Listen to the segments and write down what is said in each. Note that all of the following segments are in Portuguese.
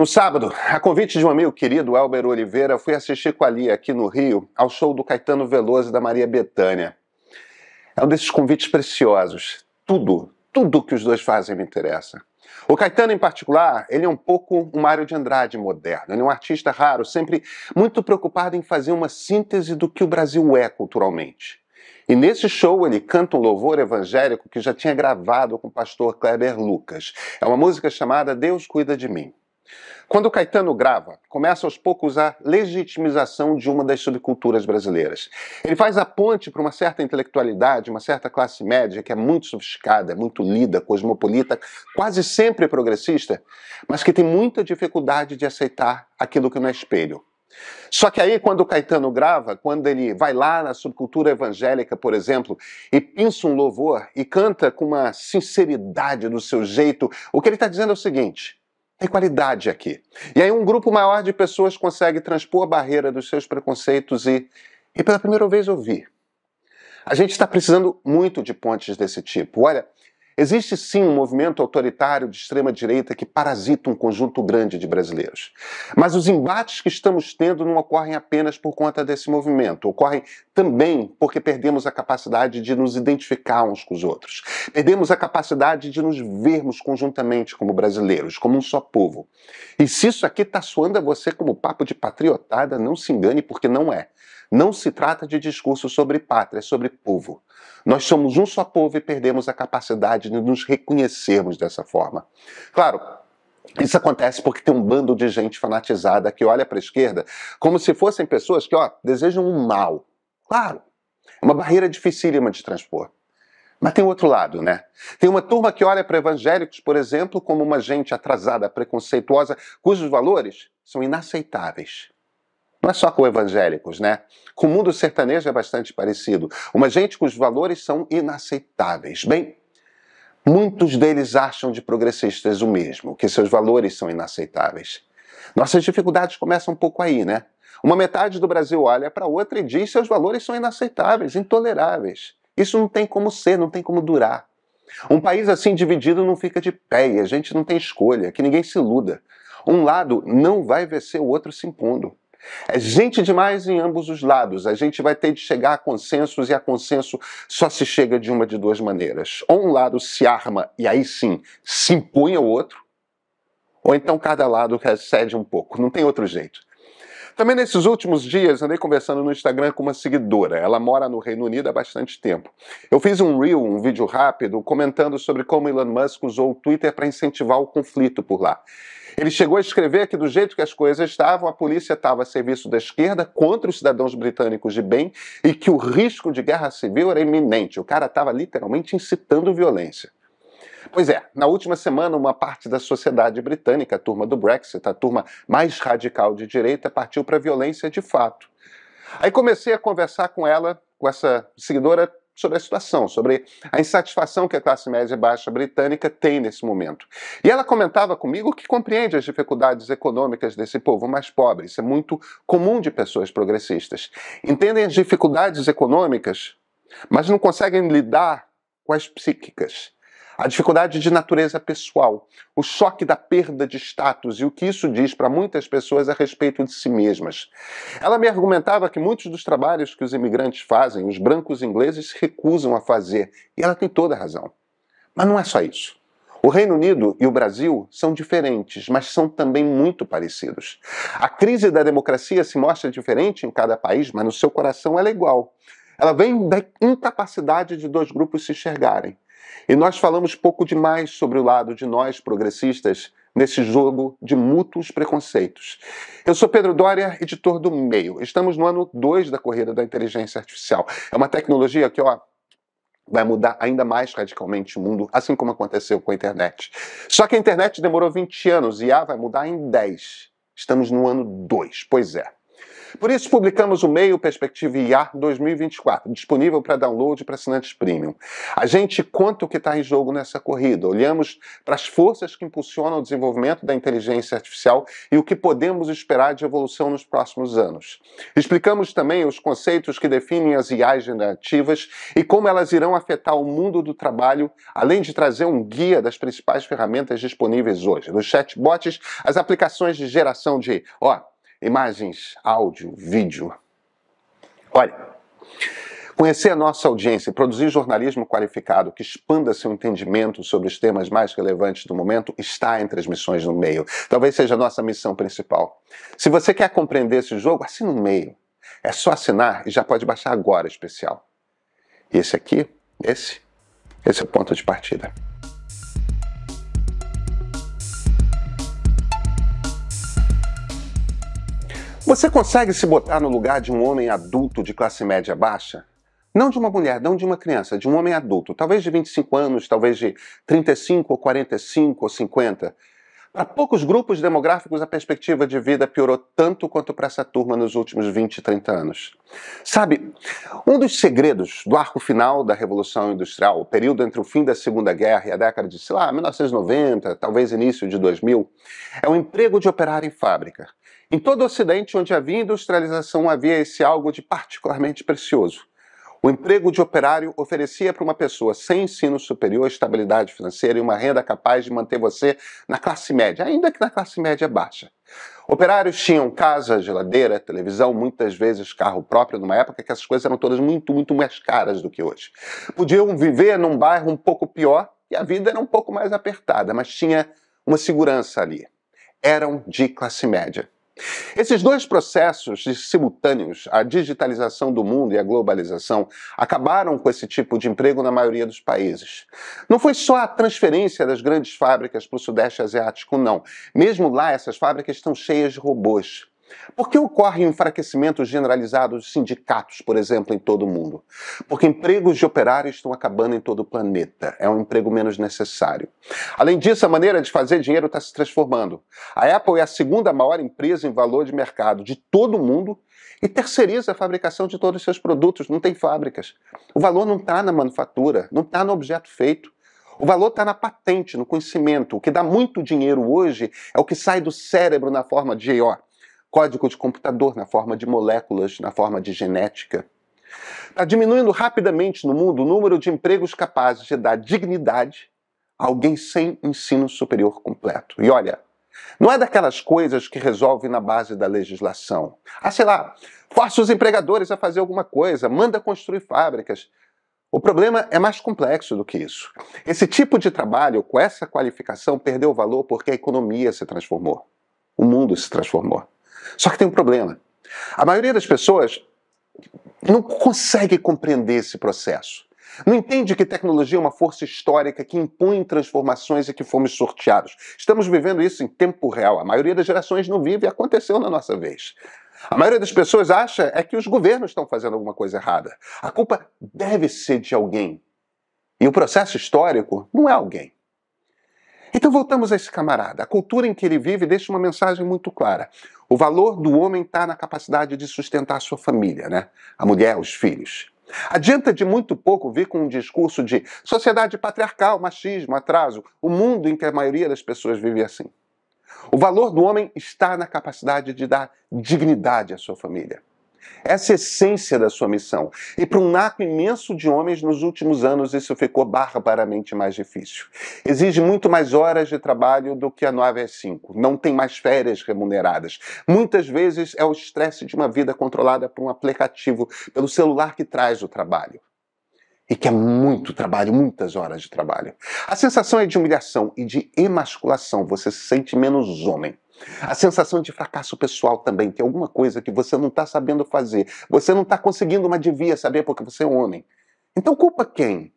No sábado, a convite de um amigo querido, Elber Oliveira, fui assistir com a Lia aqui no Rio ao show do Caetano Veloso e da Maria Bethânia. É um desses convites preciosos. Tudo, tudo que os dois fazem me interessa. O Caetano, em particular, ele é um pouco um Mário de Andrade moderno. Ele é um artista raro, sempre muito preocupado em fazer uma síntese do que o Brasil é culturalmente. E nesse show ele canta um louvor evangélico que já tinha gravado com o pastor Kleber Lucas. É uma música chamada Deus Cuida de Mim. Quando o Caetano grava, começa aos poucos a legitimização de uma das subculturas brasileiras. Ele faz a ponte para uma certa intelectualidade, uma certa classe média que é muito sofisticada, é muito lida, cosmopolita, quase sempre progressista, mas que tem muita dificuldade de aceitar aquilo que não é espelho. Só que aí, quando o Caetano grava, quando ele vai lá na subcultura evangélica, por exemplo, e pinça um louvor e canta com uma sinceridade do seu jeito, o que ele está dizendo é o seguinte: tem qualidade aqui. E aí um grupo maior de pessoas consegue transpor a barreira dos seus preconceitos e, e pela primeira vez, ouvir. A gente está precisando muito de pontes desse tipo. Olha, Existe sim um movimento autoritário de extrema-direita que parasita um conjunto grande de brasileiros. Mas os embates que estamos tendo não ocorrem apenas por conta desse movimento, ocorrem também porque perdemos a capacidade de nos identificar uns com os outros. Perdemos a capacidade de nos vermos conjuntamente como brasileiros, como um só povo. E se isso aqui está soando a você como papo de patriotada, não se engane, porque não é. Não se trata de discurso sobre pátria, é sobre povo. Nós somos um só povo e perdemos a capacidade de nos reconhecermos dessa forma. Claro, isso acontece porque tem um bando de gente fanatizada que olha para a esquerda como se fossem pessoas que ó, desejam um mal. Claro, é uma barreira dificílima de transpor. Mas tem outro lado, né? Tem uma turma que olha para evangélicos, por exemplo, como uma gente atrasada, preconceituosa, cujos valores são inaceitáveis. Não é só com evangélicos, né? Com o mundo sertanejo é bastante parecido. Uma gente cujos valores são inaceitáveis. Bem, muitos deles acham de progressistas o mesmo, que seus valores são inaceitáveis. Nossas dificuldades começam um pouco aí, né? Uma metade do Brasil olha para outra e diz que seus valores são inaceitáveis, intoleráveis. Isso não tem como ser, não tem como durar. Um país assim dividido não fica de pé e a gente não tem escolha, que ninguém se iluda. Um lado não vai vencer o outro se impondo. É gente demais em ambos os lados. A gente vai ter de chegar a consensos e a consenso só se chega de uma de duas maneiras. Ou um lado se arma e aí sim se impõe ao outro, ou então cada lado recede um pouco. Não tem outro jeito. Também nesses últimos dias andei conversando no Instagram com uma seguidora. Ela mora no Reino Unido há bastante tempo. Eu fiz um reel, um vídeo rápido, comentando sobre como Elon Musk usou o Twitter para incentivar o conflito por lá. Ele chegou a escrever que, do jeito que as coisas estavam, a polícia estava a serviço da esquerda contra os cidadãos britânicos de bem e que o risco de guerra civil era iminente. O cara estava literalmente incitando violência. Pois é, na última semana, uma parte da sociedade britânica, a turma do Brexit, a turma mais radical de direita, partiu para a violência de fato. Aí comecei a conversar com ela, com essa seguidora, sobre a situação, sobre a insatisfação que a classe média baixa britânica tem nesse momento. E ela comentava comigo que compreende as dificuldades econômicas desse povo mais pobre. Isso é muito comum de pessoas progressistas. Entendem as dificuldades econômicas, mas não conseguem lidar com as psíquicas. A dificuldade de natureza pessoal, o choque da perda de status e o que isso diz para muitas pessoas a respeito de si mesmas. Ela me argumentava que muitos dos trabalhos que os imigrantes fazem, os brancos ingleses se recusam a fazer, e ela tem toda a razão. Mas não é só isso. O Reino Unido e o Brasil são diferentes, mas são também muito parecidos. A crise da democracia se mostra diferente em cada país, mas no seu coração ela é igual. Ela vem da incapacidade de dois grupos se enxergarem. E nós falamos pouco demais sobre o lado de nós progressistas nesse jogo de mútuos preconceitos. Eu sou Pedro Doria, editor do Meio. Estamos no ano 2 da corrida da inteligência artificial. É uma tecnologia que, ó, vai mudar ainda mais radicalmente o mundo, assim como aconteceu com a internet. Só que a internet demorou 20 anos e a vai mudar em 10. Estamos no ano 2, pois é. Por isso, publicamos o Meio Perspectiva IA 2024, disponível para download para assinantes premium. A gente conta o que está em jogo nessa corrida, olhamos para as forças que impulsionam o desenvolvimento da inteligência artificial e o que podemos esperar de evolução nos próximos anos. Explicamos também os conceitos que definem as IAs generativas e como elas irão afetar o mundo do trabalho, além de trazer um guia das principais ferramentas disponíveis hoje, dos chatbots às aplicações de geração de, ó, imagens, áudio, vídeo. Olha, conhecer a nossa audiência e produzir jornalismo qualificado que expanda seu entendimento sobre os temas mais relevantes do momento está entre as missões meio. Talvez seja a nossa missão principal. Se você quer compreender esse jogo, assine no meio. É só assinar e já pode baixar agora especial. E esse aqui, esse, esse é o ponto de partida. Você consegue se botar no lugar de um homem adulto de classe média baixa? Não de uma mulher, não de uma criança, de um homem adulto, talvez de 25 anos, talvez de 35 ou 45 ou 50. Para poucos grupos demográficos, a perspectiva de vida piorou tanto quanto para essa turma nos últimos 20, 30 anos. Sabe, um dos segredos do arco final da Revolução Industrial, o período entre o fim da Segunda Guerra e a década de, sei lá, 1990, talvez início de 2000, é o emprego de operar em fábrica. Em todo o Ocidente, onde havia industrialização, havia esse algo de particularmente precioso. O emprego de operário oferecia para uma pessoa sem ensino superior estabilidade financeira e uma renda capaz de manter você na classe média, ainda que na classe média baixa. Operários tinham casa, geladeira, televisão, muitas vezes carro próprio, numa época que essas coisas eram todas muito, muito mais caras do que hoje. Podiam viver num bairro um pouco pior e a vida era um pouco mais apertada, mas tinha uma segurança ali. Eram de classe média. Esses dois processos simultâneos, a digitalização do mundo e a globalização, acabaram com esse tipo de emprego na maioria dos países. Não foi só a transferência das grandes fábricas para o Sudeste Asiático, não. Mesmo lá, essas fábricas estão cheias de robôs. Por que ocorre um enfraquecimento generalizado dos sindicatos, por exemplo, em todo o mundo? Porque empregos de operários estão acabando em todo o planeta. É um emprego menos necessário. Além disso, a maneira de fazer dinheiro está se transformando. A Apple é a segunda maior empresa em valor de mercado de todo o mundo e terceiriza a fabricação de todos os seus produtos, não tem fábricas. O valor não está na manufatura, não está no objeto feito. O valor está na patente, no conhecimento. O que dá muito dinheiro hoje é o que sai do cérebro na forma de ó, código de computador na forma de moléculas, na forma de genética. Está diminuindo rapidamente no mundo o número de empregos capazes de dar dignidade a alguém sem ensino superior completo. E olha, não é daquelas coisas que resolve na base da legislação. Ah, sei lá, força os empregadores a fazer alguma coisa, manda construir fábricas. O problema é mais complexo do que isso. Esse tipo de trabalho, com essa qualificação, perdeu valor porque a economia se transformou. O mundo se transformou. Só que tem um problema. A maioria das pessoas não consegue compreender esse processo. Não entende que tecnologia é uma força histórica que impõe transformações e que fomos sorteados. Estamos vivendo isso em tempo real. A maioria das gerações não vive e aconteceu na nossa vez. A maioria das pessoas acha é que os governos estão fazendo alguma coisa errada. A culpa deve ser de alguém. E o processo histórico não é alguém. Então voltamos a esse camarada. A cultura em que ele vive deixa uma mensagem muito clara. O valor do homem está na capacidade de sustentar a sua família, né? A mulher, os filhos. Adianta de muito pouco vir com um discurso de sociedade patriarcal, machismo, atraso, o mundo em que a maioria das pessoas vive assim. O valor do homem está na capacidade de dar dignidade à sua família. Essa é a essência da sua missão. E para um naco imenso de homens, nos últimos anos isso ficou barbaramente mais difícil. Exige muito mais horas de trabalho do que a 9 às 5. Não tem mais férias remuneradas. Muitas vezes é o estresse de uma vida controlada por um aplicativo, pelo celular que traz o trabalho. E que é muito trabalho, muitas horas de trabalho. A sensação é de humilhação e de emasculação. Você se sente menos homem. A sensação de fracasso pessoal também, que é alguma coisa que você não está sabendo fazer. Você não está conseguindo uma devia saber porque você é um homem. Então culpa quem?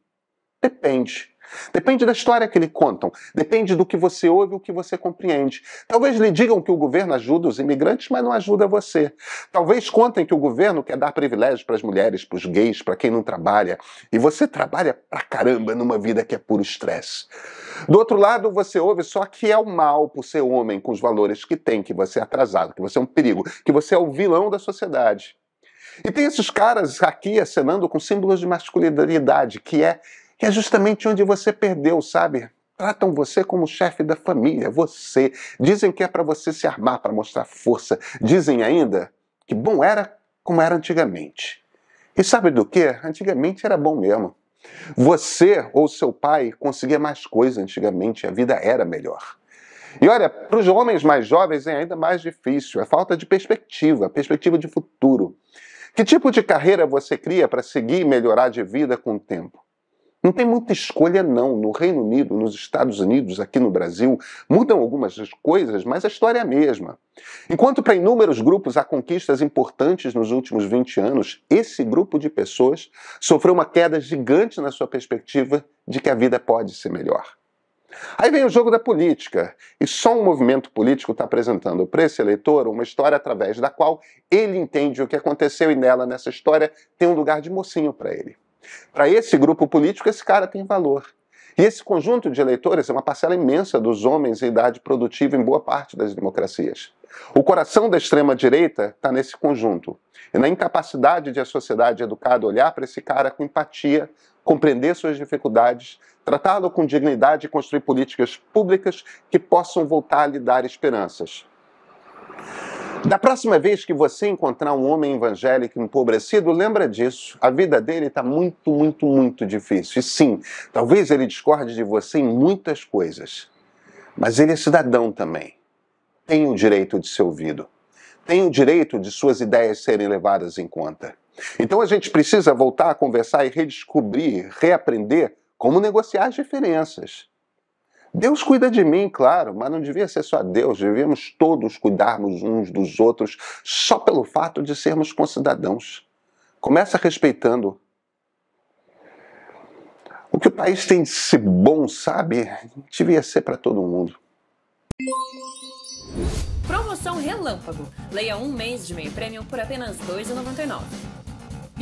Depende. Depende da história que lhe contam, depende do que você ouve, o que você compreende. Talvez lhe digam que o governo ajuda os imigrantes, mas não ajuda você. Talvez contem que o governo quer dar privilégios para as mulheres, para os gays, para quem não trabalha, e você trabalha pra caramba numa vida que é puro estresse. Do outro lado, você ouve só que é o mal por ser homem, com os valores que tem, que você é atrasado, que você é um perigo, que você é o vilão da sociedade. E tem esses caras aqui acenando com símbolos de masculinidade, que é que é justamente onde você perdeu, sabe? Tratam você como chefe da família, você. Dizem que é para você se armar, para mostrar força. Dizem ainda que bom era como era antigamente. E sabe do que? Antigamente era bom mesmo. Você ou seu pai conseguia mais coisa antigamente, a vida era melhor. E olha, para os homens mais jovens é ainda mais difícil, é falta de perspectiva, perspectiva de futuro. Que tipo de carreira você cria para seguir e melhorar de vida com o tempo? Não tem muita escolha, não. No Reino Unido, nos Estados Unidos, aqui no Brasil, mudam algumas coisas, mas a história é a mesma. Enquanto para inúmeros grupos há conquistas importantes nos últimos 20 anos, esse grupo de pessoas sofreu uma queda gigante na sua perspectiva de que a vida pode ser melhor. Aí vem o jogo da política, e só um movimento político está apresentando para esse eleitor uma história através da qual ele entende o que aconteceu e nela, nessa história, tem um lugar de mocinho para ele. Para esse grupo político, esse cara tem valor. E esse conjunto de eleitores é uma parcela imensa dos homens em idade produtiva em boa parte das democracias. O coração da extrema-direita está nesse conjunto e na incapacidade de a sociedade educada olhar para esse cara com empatia, compreender suas dificuldades, tratá-lo com dignidade e construir políticas públicas que possam voltar a lhe dar esperanças. Da próxima vez que você encontrar um homem evangélico empobrecido, lembra disso. A vida dele está muito, muito, muito difícil. E sim, talvez ele discorde de você em muitas coisas, mas ele é cidadão também. Tem o direito de ser ouvido. Tem o direito de suas ideias serem levadas em conta. Então a gente precisa voltar a conversar e redescobrir, reaprender como negociar as diferenças. Deus cuida de mim, claro, mas não devia ser só Deus, devíamos todos cuidarmos uns dos outros só pelo fato de sermos concidadãos. Começa respeitando. O que o país tem de se bom, sabe, devia ser para todo mundo. Promoção Relâmpago. Leia um mês de meio prêmio por apenas R$ 2,99.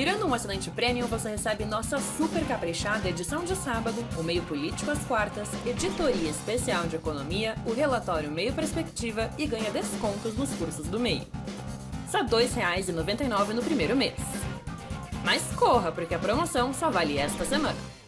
Virando um assinante premium, você recebe nossa super caprichada edição de sábado, o Meio Político às quartas, editoria especial de economia, o relatório Meio Perspectiva e ganha descontos nos cursos do Meio. Só R$ 2,99 no primeiro mês. Mas corra, porque a promoção só vale esta semana.